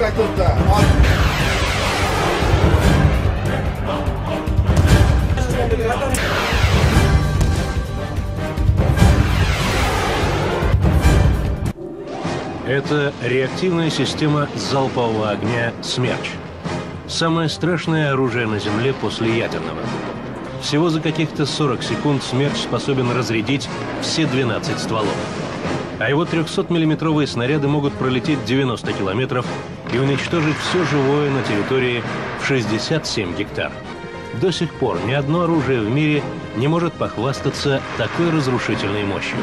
как тут Это реактивная система залпового огня «Смерч». Самое страшное оружие на Земле после ядерного. Всего за каких-то 40 секунд «Смерч» способен разрядить все 12 стволов а его 300-миллиметровые снаряды могут пролететь 90 километров и уничтожить все живое на территории в 67 гектар. До сих пор ни одно оружие в мире не может похвастаться такой разрушительной мощью.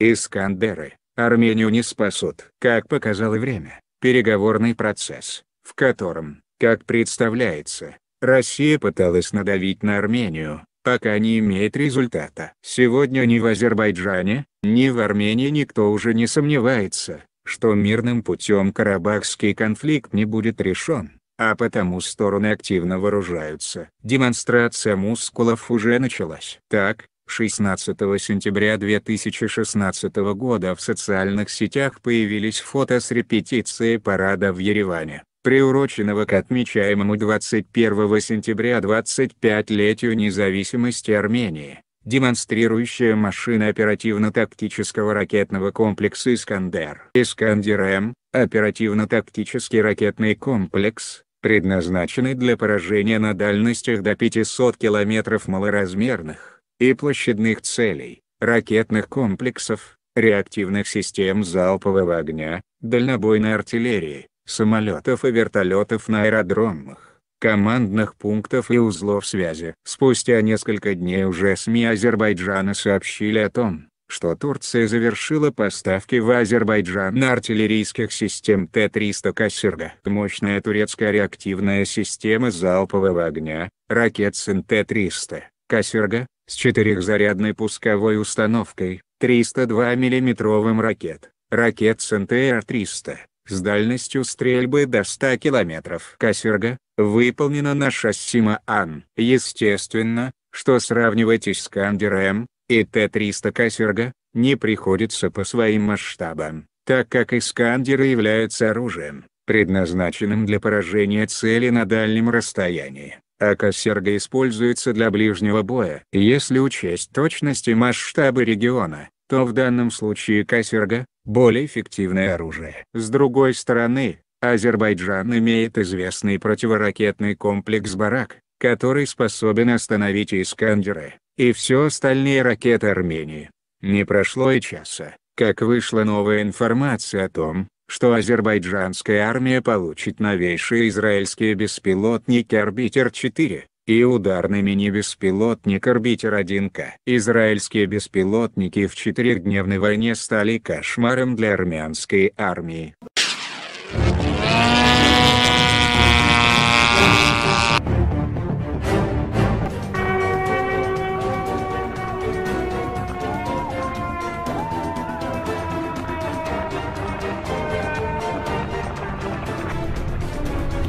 Искандеры Армению не спасут. Как показало время, переговорный процесс, в котором, как представляется, Россия пыталась надавить на Армению, пока не имеет результата. Сегодня ни в Азербайджане, ни в Армении никто уже не сомневается, что мирным путем Карабахский конфликт не будет решен, а потому стороны активно вооружаются. Демонстрация мускулов уже началась. Так, 16 сентября 2016 года в социальных сетях появились фото с репетиции парада в Ереване, приуроченного к отмечаемому 21 сентября 25-летию независимости Армении демонстрирующая машины оперативно-тактического ракетного комплекса «Искандер». «Искандер-М» — оперативно-тактический ракетный комплекс, предназначенный для поражения на дальностях до 500 км малоразмерных и площадных целей, ракетных комплексов, реактивных систем залпового огня, дальнобойной артиллерии, самолетов и вертолетов на аэродромах командных пунктов и узлов связи. Спустя несколько дней уже СМИ Азербайджана сообщили о том, что Турция завершила поставки в Азербайджан артиллерийских систем Т-300 «Кассерга». Мощная турецкая реактивная система залпового огня, ракет с Т-300, «Кассерга», с четырехзарядной пусковой установкой, 302 миллиметровым ракет, ракет с НТР-300, с дальностью стрельбы до 100 км. Кассерга, выполнена на шасси Маан. Естественно, что сравнивать Искандер М и Т-300 Кассерга, не приходится по своим масштабам, так как Искандеры являются оружием, предназначенным для поражения цели на дальнем расстоянии, а Кассерга используется для ближнего боя. Если учесть точность и масштабы региона, то в данном случае кассерга – более эффективное оружие. С другой стороны, Азербайджан имеет известный противоракетный комплекс «Барак», который способен остановить «Искандеры» и все остальные ракеты Армении. Не прошло и часа, как вышла новая информация о том, что азербайджанская армия получит новейшие израильские беспилотники «Арбитер-4», и ударный мини беспилотник «Орбитер-1К». Израильские беспилотники в четырехдневной войне стали кошмаром для армянской армии.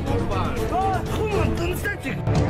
Hold on, а,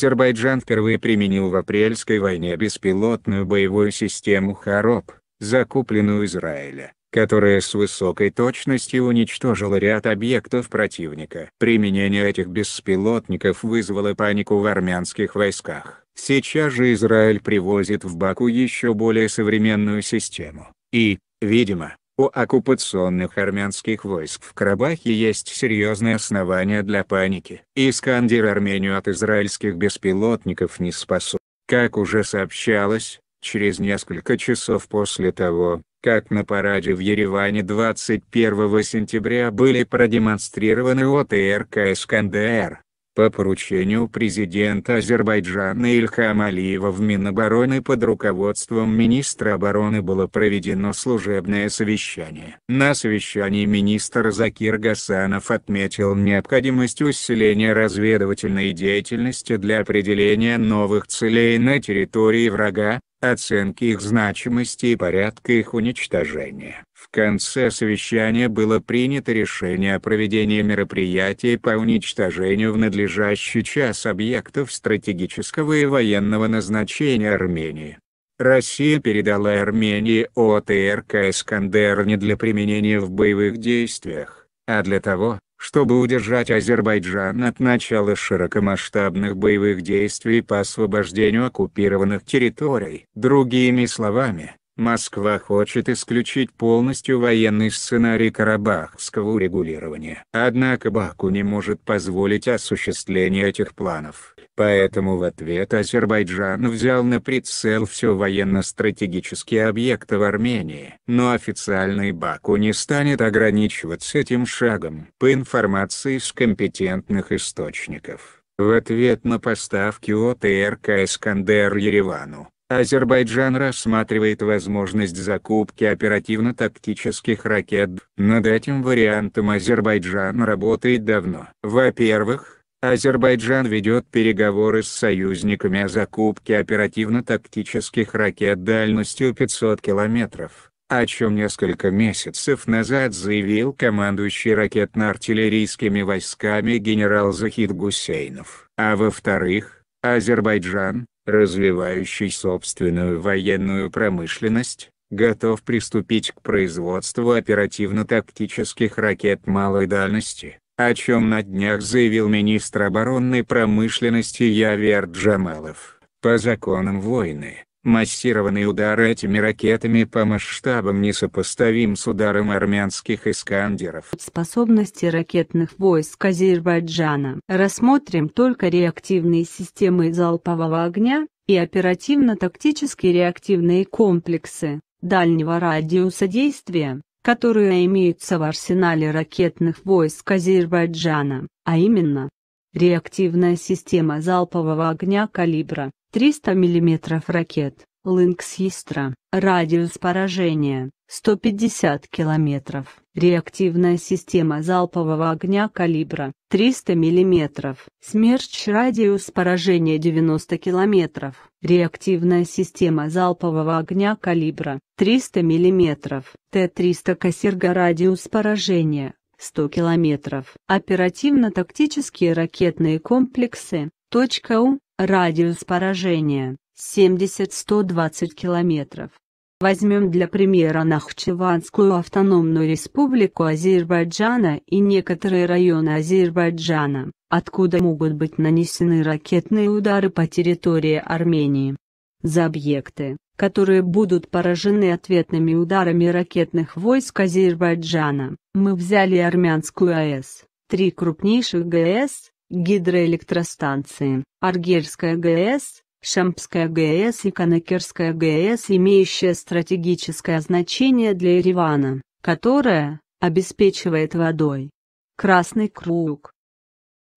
Азербайджан впервые применил в апрельской войне беспилотную боевую систему «Хароб», закупленную Израиля, которая с высокой точностью уничтожила ряд объектов противника. Применение этих беспилотников вызвало панику в армянских войсках. Сейчас же Израиль привозит в Баку еще более современную систему, и, видимо, у оккупационных армянских войск в Карабахе есть серьезные основания для паники. Искандер Армению от израильских беспилотников не спасут. Как уже сообщалось, через несколько часов после того, как на параде в Ереване 21 сентября были продемонстрированы ОТРК «Искандер», по поручению президента Азербайджана Ильхама Алиева в Минобороны под руководством министра обороны было проведено служебное совещание. На совещании министр Закир Гасанов отметил необходимость усиления разведывательной деятельности для определения новых целей на территории врага, оценки их значимости и порядка их уничтожения. В конце совещания было принято решение о проведении мероприятий по уничтожению в надлежащий час объектов стратегического и военного назначения Армении. Россия передала Армении ОТРК «Искандер» не для применения в боевых действиях, а для того, чтобы удержать Азербайджан от начала широкомасштабных боевых действий по освобождению оккупированных территорий. Другими словами, Москва хочет исключить полностью военный сценарий карабахского урегулирования. Однако Баку не может позволить осуществление этих планов. Поэтому в ответ Азербайджан взял на прицел все военно-стратегические объекты в Армении. Но официальный Баку не станет ограничиваться этим шагом. По информации с компетентных источников, в ответ на поставки ОТРК «Искандер» Еревану, Азербайджан рассматривает возможность закупки оперативно-тактических ракет. Над этим вариантом Азербайджан работает давно. Во-первых, Азербайджан ведет переговоры с союзниками о закупке оперативно-тактических ракет дальностью 500 километров, о чем несколько месяцев назад заявил командующий ракетно-артиллерийскими войсками генерал Захид Гусейнов. А во-вторых, Азербайджан, развивающий собственную военную промышленность, готов приступить к производству оперативно-тактических ракет малой дальности, о чем на днях заявил министр оборонной промышленности Явер Джамалов. По законам войны, Массированный удар этими ракетами по масштабам несопоставим с ударом армянских «Искандеров». Способности ракетных войск Азербайджана. Рассмотрим только реактивные системы залпового огня и оперативно-тактические реактивные комплексы дальнего радиуса действия, которые имеются в арсенале ракетных войск Азербайджана, а именно реактивная система залпового огня калибра 300 мм ракет, Линкс-Истра, радиус поражения, 150 км, реактивная система залпового огня калибра, 300 мм, смерч радиус поражения 90 км, реактивная система залпового огня калибра, 300 мм, Т-300 кассерга радиус поражения, 100 км, оперативно-тактические ракетные комплексы, Точка У, Радиус поражения 70-120 километров. Возьмем для примера Нахчеванскую автономную республику Азербайджана и некоторые районы Азербайджана, откуда могут быть нанесены ракетные удары по территории Армении. За объекты, которые будут поражены ответными ударами ракетных войск Азербайджана, мы взяли Армянскую АЭС, три крупнейших ГС, гидроэлектростанции Аргельская ГЭС, Шампская ГЭС и Канакерская ГЭС, имеющая стратегическое значение для Еревана, которая обеспечивает водой. Красный круг.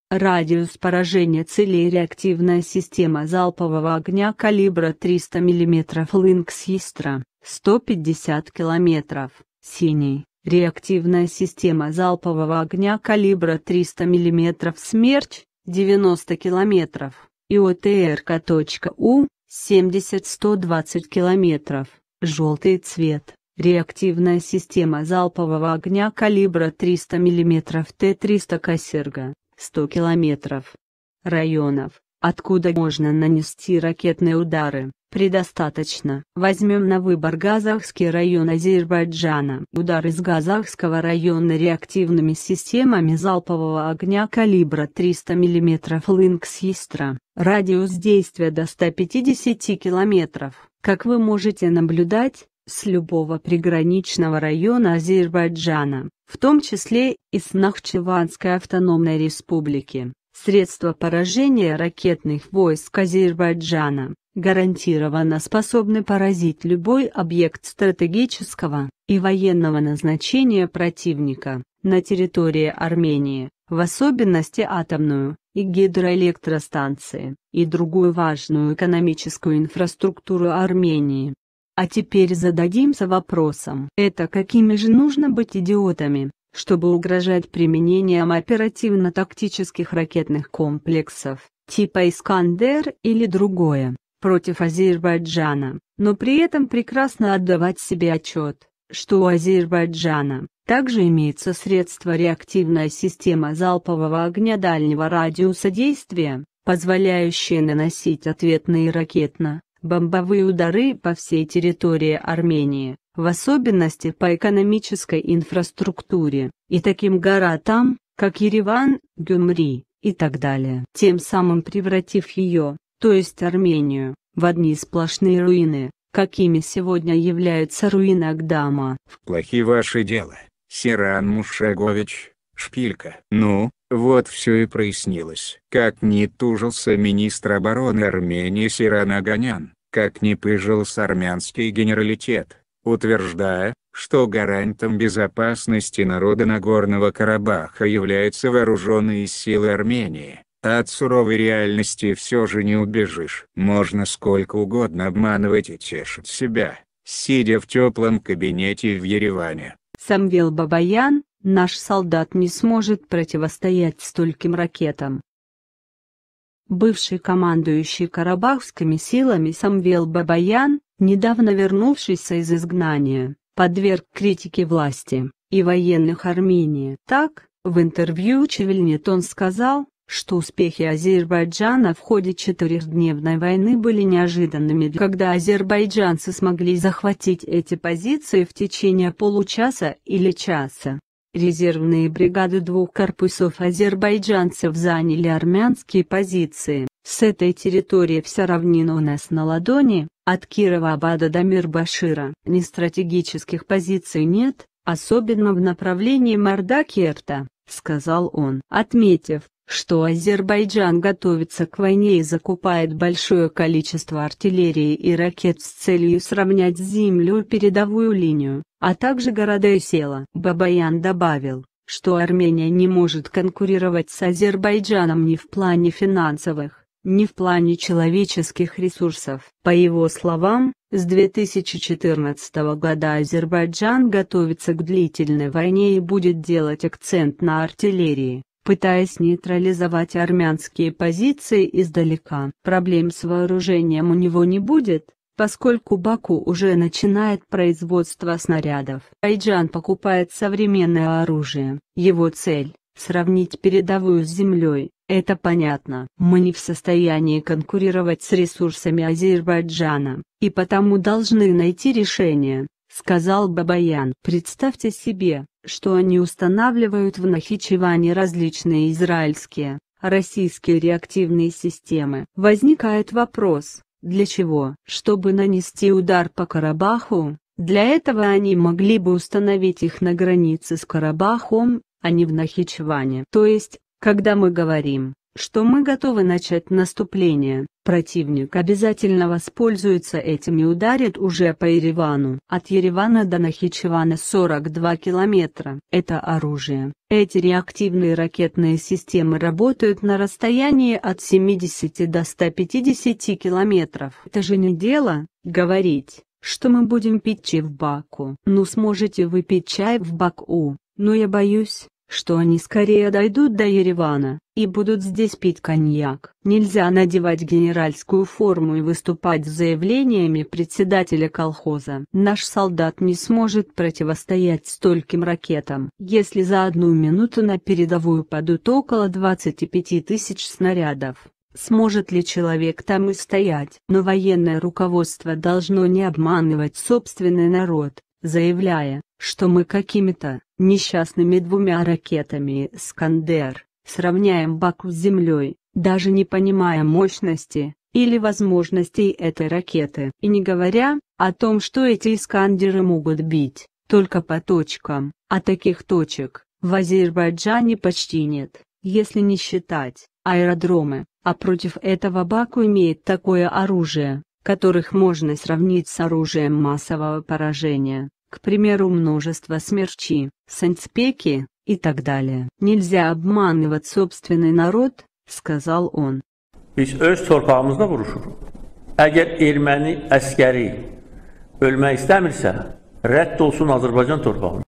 Радиус поражения целей реактивная система залпового огня калибра 300 мм Линкс Истра, 150 км, синий. Реактивная система залпового огня калибра 300 мм «Смерч» 90 км и ОТРК.У 70-120 км. Желтый цвет. Реактивная система залпового огня калибра 300 мм Т-300 Кассерга 100 км. Районов откуда можно нанести ракетные удары, предостаточно. Возьмем на выбор Газахский район Азербайджана. Удар из Газахского района реактивными системами залпового огня калибра 300 мм Линкс-Истра, радиус действия до 150 км. Как вы можете наблюдать, с любого приграничного района Азербайджана, в том числе и с Нахчеванской автономной республики. Средства поражения ракетных войск Азербайджана гарантированно способны поразить любой объект стратегического и военного назначения противника на территории Армении, в особенности атомную и гидроэлектростанции, и другую важную экономическую инфраструктуру Армении. А теперь зададимся вопросом, это какими же нужно быть идиотами, чтобы угрожать применением оперативно-тактических ракетных комплексов, типа «Искандер» или другое, против Азербайджана, но при этом прекрасно отдавать себе отчет, что у Азербайджана также имеется средство реактивная система залпового огня дальнего радиуса действия, позволяющая наносить ответные ракетно-бомбовые удары по всей территории Армении в особенности по экономической инфраструктуре, и таким городам, как Ереван, Гюмри и так далее, тем самым превратив ее, то есть Армению, в одни сплошные руины, какими сегодня являются руины Агдама. В плохие ваши дела, Сиран Мушагович, шпилька. Ну, вот все и прояснилось. Как не тужился министр обороны Армении Сиран Аганян, как не пыжился армянский генералитет утверждая, что гарантом безопасности народа Нагорного Карабаха являются вооруженные силы Армении, от суровой реальности все же не убежишь. Можно сколько угодно обманывать и тешить себя, сидя в теплом кабинете в Ереване. Самвел Бабаян, наш солдат не сможет противостоять стольким ракетам бывший командующий карабахскими силами Самвел Бабаян, недавно вернувшийся из изгнания, подверг критике власти и военных Армении. Так, в интервью он сказал, что успехи Азербайджана в ходе четырехдневной войны были неожиданными, когда азербайджанцы смогли захватить эти позиции в течение получаса или часа. Резервные бригады двух корпусов азербайджанцев заняли армянские позиции. С этой территории вся равнина у нас на ладони, от Кирова-Абада до Мирбашира. Ни стратегических позиций нет, особенно в направлении Мардакерта, сказал он, отметив, что Азербайджан готовится к войне и закупает большое количество артиллерии и ракет с целью сравнять с землей передовую линию, а также города и села. Бабаян добавил, что Армения не может конкурировать с Азербайджаном ни в плане финансовых, ни в плане человеческих ресурсов. По его словам, с 2014 года Азербайджан готовится к длительной войне и будет делать акцент на артиллерии пытаясь нейтрализовать армянские позиции издалека. Проблем с вооружением у него не будет, поскольку Баку уже начинает производство снарядов. Айджан покупает современное оружие. Его цель – сравнить передовую с землей, это понятно. Мы не в состоянии конкурировать с ресурсами Азербайджана, и потому должны найти решение, сказал Бабаян. Представьте себе, что они устанавливают в Нахичеване различные израильские, российские реактивные системы. Возникает вопрос, для чего? Чтобы нанести удар по Карабаху, для этого они могли бы установить их на границе с Карабахом, а не в Нахичеване. То есть, когда мы говорим, что мы готовы начать наступление, Противник обязательно воспользуется этим и ударит уже по Еревану. От Еревана до Нахичевана 42 километра. Это оружие. Эти реактивные ракетные системы работают на расстоянии от 70 до 150 километров. Это же не дело, говорить, что мы будем пить чай в Баку. Ну сможете вы пить чай в Баку, но ну, я боюсь, что они скорее дойдут до Еревана и будут здесь пить коньяк. Нельзя надевать генеральскую форму и выступать с заявлениями председателя колхоза. Наш солдат не сможет противостоять стольким ракетам. Если за одну минуту на передовую падут около 25 тысяч снарядов, сможет ли человек там и стоять. Но военное руководство должно не обманывать собственный народ, заявляя, что мы какими-то несчастными двумя ракетами «Искандер» сравняем Баку с землей, даже не понимая мощности или возможностей этой ракеты. И не говоря о том, что эти «Искандеры» могут бить только по точкам, а таких точек в Азербайджане почти нет, если не считать аэродромы, а против этого Баку имеет такое оружие, которых можно сравнить с оружием массового поражения, к примеру множество смерчи, санцпеки и так далее. Нельзя обманывать собственный народ, сказал он. Biz öz torpağımızda vuruşuruz. Əgər erməni əskəri ölmək istəmirsə, rədd olsun Azərbaycan torpağı.